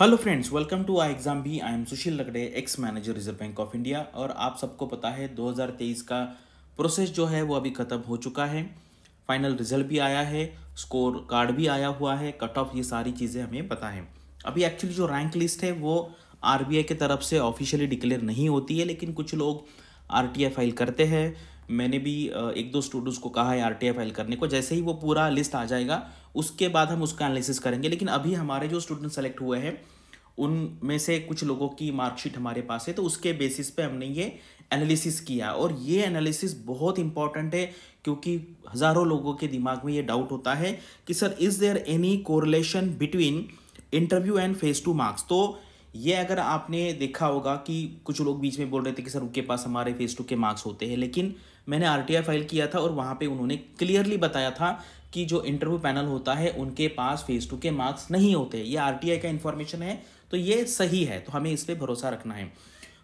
hello friends welcome to Ixambee I am Sushil Lakde ex manager Reserve Bank of India और आप सबको पता है 2023 का प्रोसेस जो है वो अभी ख़त्म हो चुका है फाइनल रिजल्ट भी आया है स्कोर कार्ड भी आया हुआ है कट ऑफ ये सारी चीज़ें हमें पता है अभी एक्चुअली जो रैंक लिस्ट है वो आर की तरफ से ऑफिशियली डिक्लेयर नहीं होती है लेकिन कुछ लोग आर फाइल करते हैं मैंने भी एक दो स्टूडेंट्स को कहा है आर फाइल करने को जैसे ही वो पूरा लिस्ट आ जाएगा उसके बाद हम उसका एनालिसिस करेंगे लेकिन अभी हमारे जो स्टूडेंट सेलेक्ट हुए हैं उनमें से कुछ लोगों की मार्कशीट हमारे पास है तो उसके बेसिस पे हमने ये एनालिसिस किया और ये एनालिसिस बहुत इंपॉर्टेंट है क्योंकि हज़ारों लोगों के दिमाग में ये डाउट होता है कि sir is there any correlation between interview and phase two marks तो ये अगर आपने देखा होगा कि कुछ लोग बीच में बोल रहे थे कि सर उनके पास हमारे फेस टू के मार्क्स होते हैं लेकिन मैंने आर फाइल किया था और वहाँ पर उन्होंने क्लियरली बताया था कि जो इंटरव्यू पैनल होता है उनके पास फेज़ टू के मार्क्स नहीं होते ये आर का इन्फॉर्मेशन है तो ये सही है तो हमें इस पर भरोसा रखना है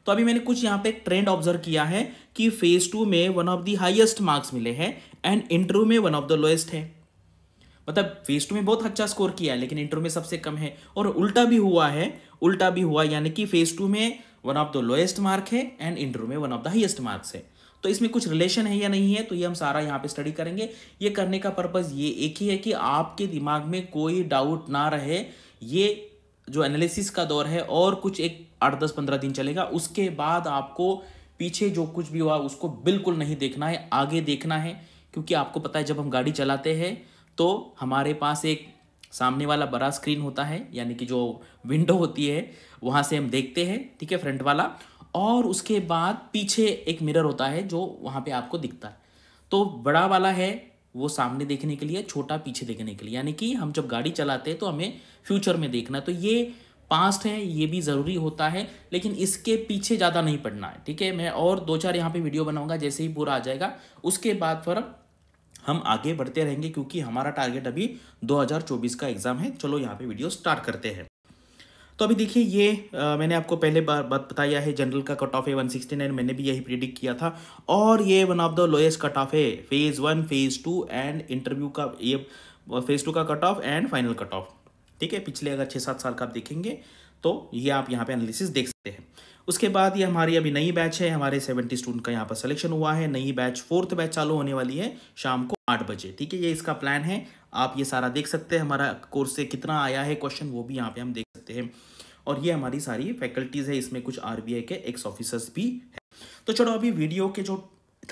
तो अभी मैंने कुछ यहाँ पे ट्रेंड ऑब्जर्व किया है कि फेज़ टू में one of the highest marks मिले हैं एंड इंटरव्यू में वन ऑफ द लोएस्ट है मतलब फेज टू में बहुत अच्छा स्कोर किया है लेकिन इंटरव्यू में सबसे कम है और उल्टा भी हुआ है उल्टा भी हुआ यानी कि फेज टू में one of the lowest mark है एंड इंटरव्यू में one of the highest marks है तो इसमें कुछ रिलेशन है या नहीं है तो ये हम सारा यहाँ पे स्टडी करेंगे ये करने का पर्पज़ ये एक ही है कि आपके दिमाग में कोई डाउट ना रहे ये जो एनालिसिस का दौर है और कुछ एक आठ दस पंद्रह दिन चलेगा उसके बाद आपको पीछे जो कुछ भी हुआ उसको बिल्कुल नहीं देखना है आगे देखना है क्योंकि आपको पता है जब हम गाड़ी चलाते हैं तो हमारे पास एक सामने वाला बड़ा स्क्रीन होता है यानी कि जो विंडो होती है वहाँ से हम देखते हैं ठीक है फ्रंट वाला और उसके बाद पीछे एक मिरर होता है जो वहाँ पे आपको दिखता है तो बड़ा वाला है वो सामने देखने के लिए छोटा पीछे देखने के लिए यानी कि हम जब गाड़ी चलाते हैं तो हमें फ्यूचर में देखना है तो ये पास्ट है ये भी ज़रूरी होता है लेकिन इसके पीछे ज़्यादा नहीं पढ़ना है ठीक है मैं और दो चार यहाँ पे वीडियो बनाऊंगा जैसे ही पूरा आ जाएगा उसके बाद पर हम आगे बढ़ते रहेंगे क्योंकि हमारा टारगेट अभी दो का एग्ज़ाम है चलो यहाँ पे वीडियो स्टार्ट करते हैं तो अभी देखिए ये आ, मैंने आपको पहले बार बात बताया है जनरल का कट ऑफ है 169 मैंने भी यही प्रिडिक्ट किया था और ये one of the lowest cut off है phase one phase two and interview का ये फेज़ टू का cut off and final cut off ठीक है पिछले अगर छः सात साल का आप देखेंगे तो ये आप यहाँ पे एनालिसिस देख सकते हैं उसके बाद ये हमारी अभी नई बैच है हमारे सेवेंटी स्टूडेंट का यहाँ पर सिलेक्शन हुआ है नई बैच फोर्थ बैच चालू होने वाली है शाम को आठ बजे ठीक है ये इसका प्लान है आप ये सारा देख सकते हैं हमारा कोर्स से कितना आया है क्वेश्चन वो भी यहाँ पे हम देख सकते हैं और ये हमारी सारी फैकल्टीज़ है इसमें कुछ आर के एक्स ऑफिसर्स भी है तो चलो अभी वीडियो के जो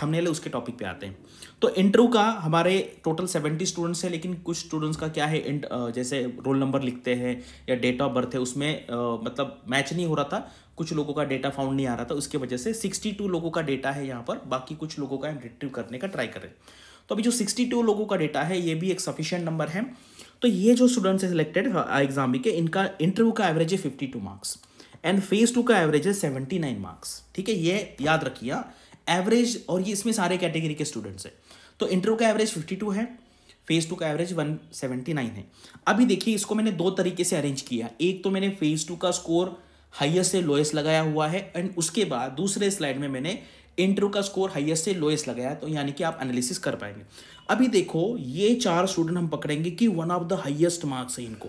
थमने है उसके टॉपिक पे आते हैं तो इंटरव्यू का हमारे टोटल सेवेंटी स्टूडेंट्स हैं लेकिन कुछ स्टूडेंट्स का क्या है इंट, जैसे रोल नंबर लिखते हैं या डेट ऑफ बर्थ है उसमें आ, मतलब मैच नहीं हो रहा था कुछ लोगों का डेटा फाउंड नहीं आ रहा था उसके वजह से 62 लोगों का डेटा है यहाँ पर बाकी कुछ लोगों का हम रिट्रीव करने का ट्राई करें तो अभी जो सिक्सटी टू लोगों का डेटा है ये भी एक सफिशियंट नंबर है तो ये जो स्टूडेंट्स हैं सिलेक्टेड एग्जाम हाँ, के इनका इंटरव्यू का एवरेज है fifty two marks and phase two का एवरेज है सेवेंटी नाइन मार्क्स ठीक है ये याद रखिए एवरेज और ये इसमें सारे कैटेगरी के स्टूडेंट्स हैं तो इंटरव्यू का एवरेज फिफ्टी टू है फेज़ टू का एवरेज वन सेवेंटी नाइन है अभी देखिए इसको मैंने दो तरीके से अरेंज किया एक तो मैंने फेज़ टू का स्कोर हाइएस्ट से लोएस्ट लगाया हुआ है एंड उसके बाद दूसरे स्लाइड में मैंने इंटरव्यू का स्कोर हाइएस्ट से लोएस्ट लगाया तो यानी कि आप एनालिसिस कर पाएंगे अभी देखो ये चार स्टूडेंट हम पकड़ेंगे कि one of the highest marks है इनको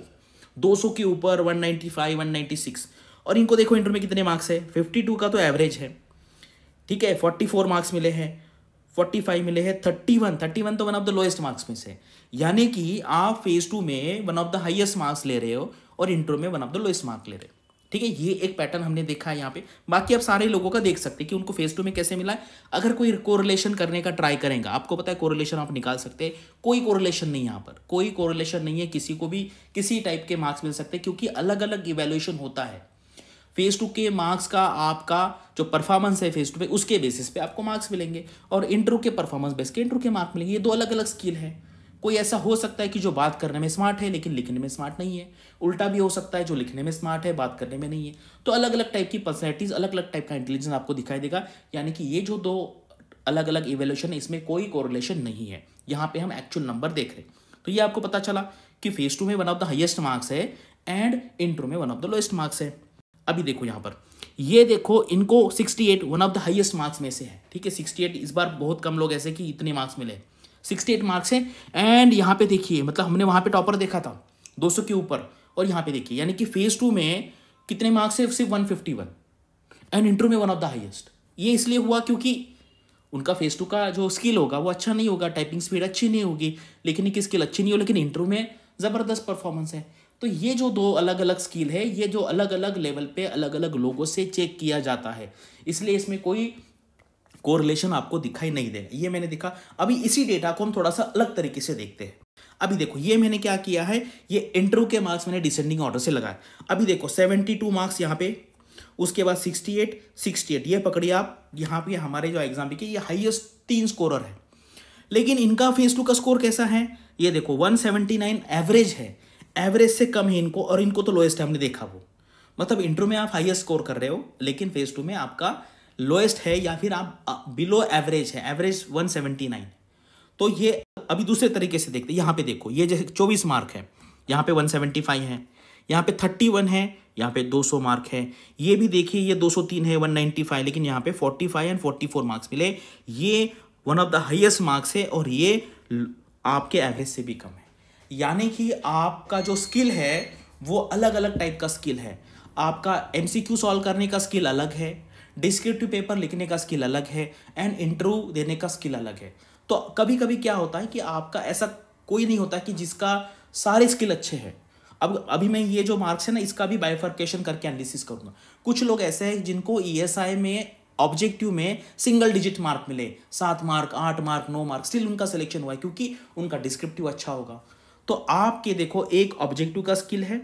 200 के ऊपर 195 196 और इनको देखो इंटरव्यू में कितने मार्क्स है 52 का तो एवरेज है ठीक है 44 मार्क्स मिले हैं 45 मिले हैं 31 31 तो one of the lowest marks में से यानी कि आप फेज टू में one of the highest marks ले रहे हो और इंटरव्यू में one of the lowest marks ले रहे हो ठीक है ये एक पैटर्न हमने देखा है यहाँ पे बाकी आप सारे लोगों का देख सकते हैं कि उनको फेस टू में कैसे मिला है अगर कोई कोरिलेशन करने का ट्राई करेंगे आपको पता है कोरिलेशन आप निकाल सकते हैं कोई कोरिलेशन नहीं यहाँ पर कोई कोरिलेशन नहीं है किसी को भी किसी टाइप के मार्क्स मिल सकते हैं क्योंकि अलग अलग इवेल्युएशन होता है फेज टू के मार्क्स का आपका जो परफॉर्मेंस है फेज टू पे उसके बेसिस पे आपको मार्क्स मिलेंगे और इंटरव्यू के परफॉर्मेंस बेस के इंटरव्यू के मार्क्स मिलेंगे ये दो अलग अलग स्किल है कोई ऐसा हो सकता है कि जो बात करने में स्मार्ट है लेकिन लिखने में स्मार्ट नहीं है उल्टा भी हो सकता है जो लिखने में स्मार्ट है बात करने में नहीं है तो अलग अलग टाइप की पर्सनैलिटीज़ अलग अलग टाइप का इंटेलिजेंस आपको दिखाई देगा यानी कि ये जो दो अलग अलग इवेल्यूशन है इसमें कोई कोरिलेशन नहीं है यहाँ पे हम एक्चुअल नंबर देख रहे हैं तो ये आपको पता चला कि फेज टू में one of the highest marks है एंड इंट्रो में one of the lowest marks है अभी देखो यहाँ पर ये देखो इनको 68 one of the highest marks में से है ठीक है 68 इस बार बहुत कम लोग ऐसे कि इतने मार्क्स मिले सिक्सटी एट मार्क्स है एंड यहाँ पे देखिए मतलब हमने वहाँ पे टॉपर देखा था दो सौ के ऊपर और यहाँ पे देखिए यानी कि फेज़ टू में कितने मार्क्स है सिर्फ one fifty one and interview में वन ऑफ द हाइएस्ट ये इसलिए हुआ क्योंकि उनका फेज टू का जो स्किल होगा वो अच्छा नहीं होगा टाइपिंग स्पीड अच्छी नहीं होगी लेकिन इनकी स्किल अच्छी नहीं हो लेकिन इंटरव्यू में ज़बरदस्त परफॉर्मेंस है तो ये जो दो अलग अलग स्किल है ये जो अलग अलग लेवल पे अलग अलग लोगों से चेक किया जाता है इसलिए इसमें कोई कोरिलेशन आपको दिखाई नहीं देगा ये मैंने देखा अभी इसी डेटा को हम थोड़ा सा अलग तरीके से देखते हैं अभी देखो ये मैंने क्या किया है ये इंटरव्यू के मार्क्स मैंने डिसेंडिंग ऑर्डर से लगाए अभी देखो 72 मार्क्स यहाँ पे उसके बाद 68, 68 ये पकड़िए आप यहाँ पे हमारे जो एग्जाम के ये हाईएस्ट तीन स्कोरर है लेकिन इनका फेस टू का स्कोर कैसा है ये देखो 179 एवरेज है एवरेज से कम है इनको और इनको तो लोएस्ट हमने देखा वो मतलब इंटरव्यू में आप हाइएस्ट स्कोर कर रहे हो लेकिन फेस टू में आपका लोएस्ट है या फिर आप बिलो एवरेज है एवरेज 179 तो ये अभी दूसरे तरीके से देखते यहाँ पे देखो ये जैसे 24 मार्क है यहाँ पे 175 है यहाँ पे 31 है यहाँ पे 200 मार्क है ये भी देखिए ये 203 है 195 लेकिन यहाँ पे 45 एंड 44 मार्क्स मिले ये one of the highest marks है और ये आपके एवरेज से भी कम है यानी कि आपका जो स्किल है वो अलग अलग टाइप का स्किल है आपका एम सी क्यू सॉल्व करने का स्किल अलग है डिस्क्रिप्टिव पेपर लिखने का स्किल अलग है एंड इंटरव्यू देने का स्किल अलग है तो कभी कभी क्या होता है कि आपका ऐसा कोई नहीं होता कि जिसका सारे स्किल अच्छे हैं अब अभी मैं ये जो मार्क्स है ना इसका भी बाइफर्केशन करके एनालिसिस करूंगा कुछ लोग ऐसे हैं जिनको ई e में ऑब्जेक्टिव में सिंगल डिजिट मार्क मिले सात मार्क आठ मार्क नौ मार्क स्टिल उनका सिलेक्शन हुआ है क्योंकि उनका डिस्क्रिप्टिव अच्छा होगा तो आपके देखो एक ऑब्जेक्टिव का स्किल है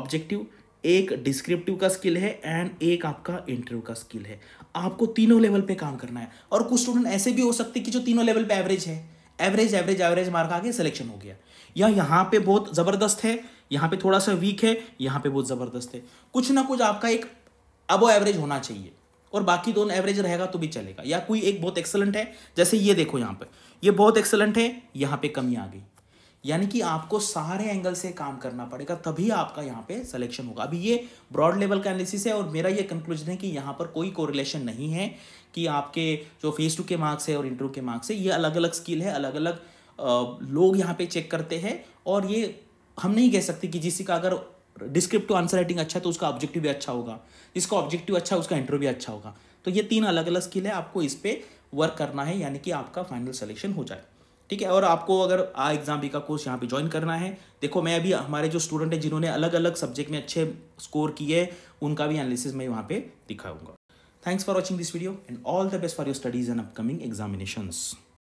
ऑब्जेक्टिव एक डिस्क्रिप्टिव का स्किल है एंड एक आपका इंटरव्यू का स्किल है आपको तीनों लेवल पे काम करना है और कुछ स्टूडेंट ऐसे भी हो सकते हैं कि जो तीनों लेवल पे एवरेज है एवरेज एवरेज एवरेज मार्क आगे सिलेक्शन हो गया या यहाँ पे बहुत ज़बरदस्त है यहाँ पे थोड़ा सा वीक है यहाँ पे बहुत ज़बरदस्त है कुछ ना कुछ आपका एक अबो एवरेज होना चाहिए और बाकी दोनों एवरेज रहेगा तो भी चलेगा या कोई एक बहुत एक्सलेंट है जैसे ये देखो यहाँ पर ये बहुत एक्सलेंट है यहाँ पर कमी आ गई यानी कि आपको सारे एंगल से काम करना पड़ेगा तभी आपका यहाँ पे सिलेक्शन होगा अभी ये ब्रॉड लेवल का एनालिसिस है और मेरा ये कंक्लूजन है कि यहाँ पर कोई कोरिलेशन नहीं है कि आपके जो फेस टू के मार्क्स है और इंटरव्यू के मार्क्स है ये अलग अलग स्किल है अलग अलग लोग यहाँ पे चेक करते हैं और ये हम नहीं कह सकते कि जिसी का अगर डिस्क्रिप्टिव आंसर राइटिंग अच्छा है तो उसका ऑब्जेक्टिव भी अच्छा होगा जिसका ऑब्जेक्टिव अच्छा है उसका इंटरव्यू भी अच्छा होगा तो ये तीन अलग अलग स्किल है आपको इस पर वर्क करना है यानी कि आपका फाइनल सलेक्शन हो जाए ठीक है और आपको अगर आ एग्ज़ाम बी का कोर्स यहाँ पे ज्वाइन करना है देखो मैं अभी हमारे जो स्टूडेंट हैं जिन्होंने अलग अलग सब्जेक्ट में अच्छे स्कोर किए उनका भी एनालिसिस मैं वहाँ पे दिखाऊंगा thanks for watching this video and all the best for your studies and upcoming examinations